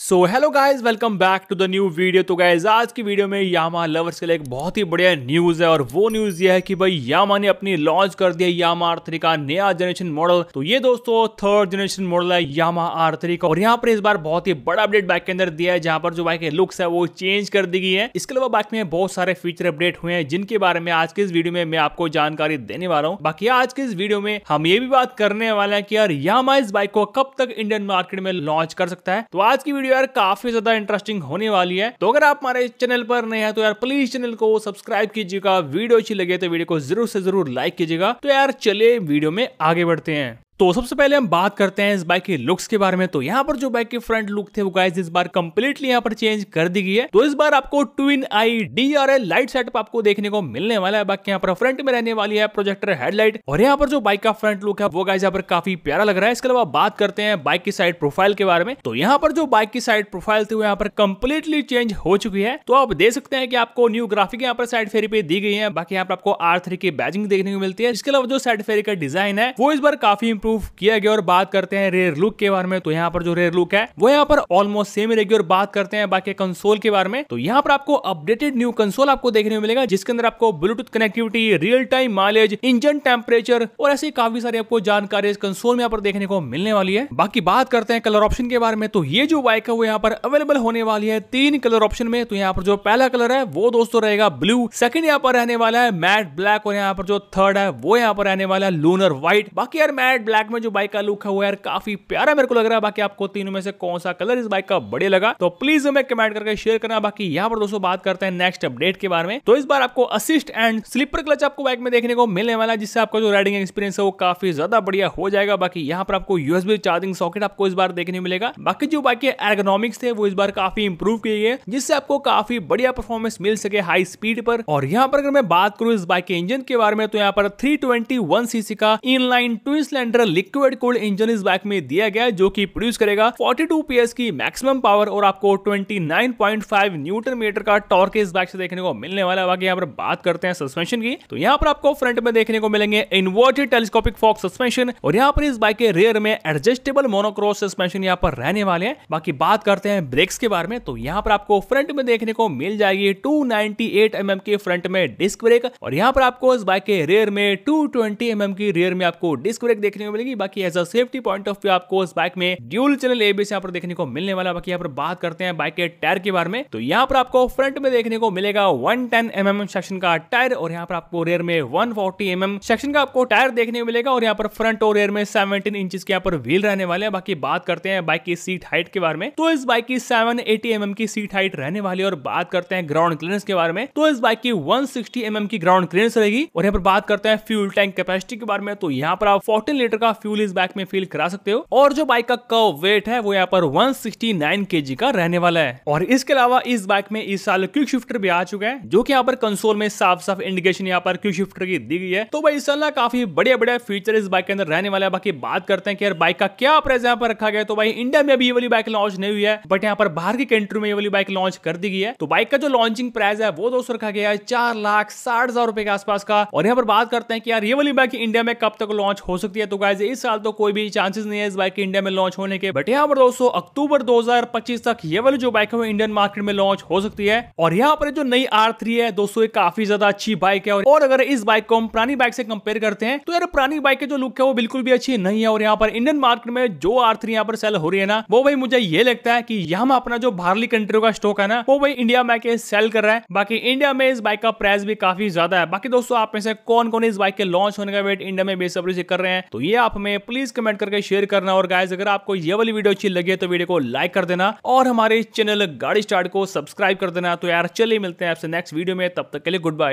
so hello guys welcome back to the new video तो guys आज की video में यामा लवर्स के लिए एक बहुत ही बढ़िया न्यूज़ है और वो न्यूज़ ये है कि भाई यामा ने अपनी लॉन्च कर दिया यामा आर थ्री का नया जनरेशन मॉडल तो ये दोस्तों थर्ड जनरेशन मॉडल है यामा आर थ्री का और यहाँ पर इस बार बहुत ही बड़ा अपडेट बाइक के अंदर दिया है जहाँ पर जो बाइक के लुक्स है वो चेंज कर दी गई है इसके अलावा बाइक में बहुत सारे फीचर अपडेट हुए हैं जिनके बारे में आज के इस वीडियो में मैं आपको जानकारी देने वाला हूँ बाकी आज के इस वीडियो में हम ये भी बात करने वाले हैं कि यार यामा इस बाइक को कब तक इंडियन मार्केट में लॉन्च कर सकता है तो आज की वीडियो वीडियो यार काफी ज्यादा इंटरेस्टिंग होने वाली है तो अगर आप हमारे चैनल पर नए हैं तो यार प्लीज चैनल को सब्सक्राइब कीजिएगा वीडियो अच्छी लगे तो वीडियो को जरूर से जरूर लाइक कीजिएगा तो यार चले वीडियो में आगे बढ़ते हैं तो सबसे पहले हम बात करते हैं इस बाइक के लुक्स के बारे में तो यहाँ पर जो बाइक के फ्रंट लुक थे वो गाइस इस बार कंप्लीटली यहाँ पर चेंज कर दी गई है तो इस बार आपको twin I D R L light setup आपको देखने को मिलने वाला है बाकी यहाँ पर फ्रंट में रहने वाली है प्रोजेक्टर हेडलाइट और यहाँ पर जो बाइक का फ्रंट लुक है वो गाइज यहाँ पर काफी प्यारा लग रहा है इसके अलावा बात करते हैं बाइक की साइड प्रोफाइल के बारे में तो यहाँ पर जो बाइक की साइड प्रोफाइल थी वो यहाँ पर कम्प्लीटली चेंज हो चुकी है तो आप देख सकते हैं कि आपको न्यू ग्राफिक यहाँ पर साइड फेरी पे दी गई है बाकी यहाँ पर आपको आर थ्री की बैजिंग देखने को मिलती है इसके अलावा जो साइड फेरी का डिजाइन है वो इस बार काफी इंप्रूव इंप्रूव किया गया और बात करते हैं रेयर लुक के बारे में तो यहाँ पर जो रेयर लुक है वो यहाँ पर ऑलमोस्ट सेम रहेगी और बात करते हैं बाकी कंसोल के बारे में तो यहाँ पर आपको अपडेटेड न्यू कंसोल आपको देखने को मिलेगा जिसके अंदर आपको Bluetooth connectivity real time mileage engine temperature और ऐसी काफी सारी आपको जानकारी कंसोल में यहाँ पर देखने को मिलने वाली है बाकी बात करते हैं कलर ऑप्शन के बारे में तो ये जो बाइक है वो यहाँ पर अवेलेबल होने वाली है तीन कलर ऑप्शन में तो यहाँ पर जो पहला कलर है वो दोस्तों रहेगा ब्लू सेकंड यहाँ पर रहने वाला है मैट ब्लैक और यहाँ पर जो थर्ड है वो यहाँ पर रहने वाला है लूनर व्हाइट बाकी यार मैट ब्लैक ब्लैक में जो बाइक का लुक है वो यार काफी प्यारा मेरे को लग रहा है बाकी आपको तीनों में से कौन सा कलर इस बाइक का बढ़िया लगा तो प्लीज हमें कमेंट करके शेयर करना बाकी यहाँ पर दोस्तों बात करते हैं नेक्स्ट अपडेट के बारे में तो इस बार आपको असिस्ट एंड स्लीपर क्लच आपको बाइक में देखने को मिलने वाला है जिससे आपका जो राइडिंग एक्सपीरियंस है वो काफी ज्यादा बढ़िया हो जाएगा बाकी यहाँ पर आपको यूएसबी चार्जिंग सॉकेट आपको इस बार देखने मिलेगा बाकी जो बाइक के एर्गोनॉमिक्स थे वो इस बार काफी इंप्रूव किए गए जिससे आपको काफी बढ़िया परफॉर्मेंस मिल सके हाई स्पीड पर और यहाँ पर अगर मैं बात करूँ इस बाइक के इंजन के बारे में तो यहाँ पर थ्री सीसी का inline twin cylinder liquid cooled engine इस बाइक में दिया गया जो की प्रोड्यूस करेगा फोर्टी टू की मैक्सिमम पावर और आपको ट्वेंटी न्यूटन मीटर का टॉर्क इस बाइक से देखने को मिलने वाला है बाकी यहाँ पर बात करते हैं सस्पेंशन की तो यहाँ पर आपको फ्रंट में देखने को मिलेंगे इन्वर्टेड टेलीस्कोपिक फॉक्स सस्पेंशन और यहाँ पर इस बाइक के रेयर में एडजस्टेबल मोनोक्रोस सस्पेंशन यहाँ पर रहने वाले हैं बाकी बात करते हैं ब्रेक्स के बारे में तो यहाँ पर आपको फ्रंट में देखने को मिल जाएगी टू नाइनटी mm के फ्रंट में डिस्क ब्रेक और यहाँ पर आपको इस बाइक के रेयर में टू ट्वेंटी mm की रेयर में आपको डिस्क ब्रेक देखने को मिलेगी बाकी as a safety point of view आपको उस बाइक में ड्यूल चैनल एबीएस यहाँ पर देखने को मिलने वाला बाकी यहाँ पर बात करते हैं बाइक के टायर के बारे में तो यहाँ पर आपको फ्रंट में देखने को मिलेगा वन टेन mm सेक्शन का टायर और यहाँ पर आपको रेयर में वन फोर्टी mm सेक्शन का आपको टायर देखने को मिलेगा और यहाँ पर फ्रंट और रेयर में सेवनटीन इंच के यहाँ पर व्हील रहने वाले हैं बाकी बात करते हैं बाइक की सीट हाइट के बारे में तो इस बाइक की सेवन एटी एम की सीट हाइट रहने वाली और बात करते हैं ग्राउंड क्लियरेंस के बारे में तो इस बाइक की वन सिक्सटी mm की ग्राउंड क्लियरेंस रहेगी और यहाँ पर बात करते हैं फ्यूल टैंक कैपेसिटी के बारे में तो यहाँ पर आप फोर्टीन लीटर का का फ्यूल इस बाइक में फील करा सकते हो और जो बाइक का कव वेट है वो यहाँ पर 169 सिक्सटी का रहने वाला है और इसके अलावा इस बाइक में इस साल क्विक शिफ्टर भी आ चुका है जो की यहाँ पर कंसोल में साफ साफ इंडिकेशन यहाँ पर क्विक शिफ्टर की दी गई है तो भाई इस साल काफी बढ़िया बढ़िया फीचर इस बाइक के अंदर रहने वाला है बाकी बात करते हैं कि यार बाइक का क्या प्राइस यहाँ पर रखा गया तो भाई इंडिया में अभी ये वाली बाइक लॉन्च नहीं हुई है बट यहाँ पर बाहर की कंट्री में ये वाली बाइक लॉन्च कर दी गई है तो बाइक का जो लॉन्चिंग प्राइस है वो दोस्तों रखा गया है चार लाख साठ हजार रुपए के आसपास का और यहाँ पर बात करते हैं कि यार ये वाली बाइक इंडिया में कब तक लॉन्च हो सकती है तो गाइज इस साल तो कोई भी चांसेस नहीं है इस बाइक के इंडिया में लॉन्च होने के बट यहाँ पर दोस्तों अक्टूबर 2025 तक ये वाली जो बाइक है वो इंडियन मार्केट में लॉन्च हो सकती है और यहाँ पर जो नई आर है दोस्तों ये काफी ज्यादा अच्छी बाइक है और अगर इस बाइक को हम पुरानी बाइक से कंपेयर करते हैं तो यार पुरानी बाइक के जो लुक है वो बिल्कुल भी अच्छी नहीं है और यहाँ पर इंडियन मार्केट में जो आर थ्री पर सेल हो रही है ना वो भाई मुझे ये लगता है कि यहाँ अपना जो बाहरली कंट्रियों का स्टॉक है ना वो भाई इंडिया में आके सेल कर रहा है बाकी इंडिया में इस बाइक का प्राइस भी काफी ज्यादा है बाकी दोस्तों आप में से कौन कौन इस बाइक के लॉन्च होने का वेट इंडिया में बेसब्री से कर रहे हैं तो ये आप हमें प्लीज कमेंट करके शेयर करना और गाइज अगर आपको ये वाली वीडियो अच्छी लगी है तो वीडियो को लाइक कर देना और हमारे चैनल गाड़ी स्टार्ट को सब्सक्राइब कर देना तो यार चलिए मिलते हैं आपसे नेक्स्ट वीडियो में तब तक के लिए गुड बाय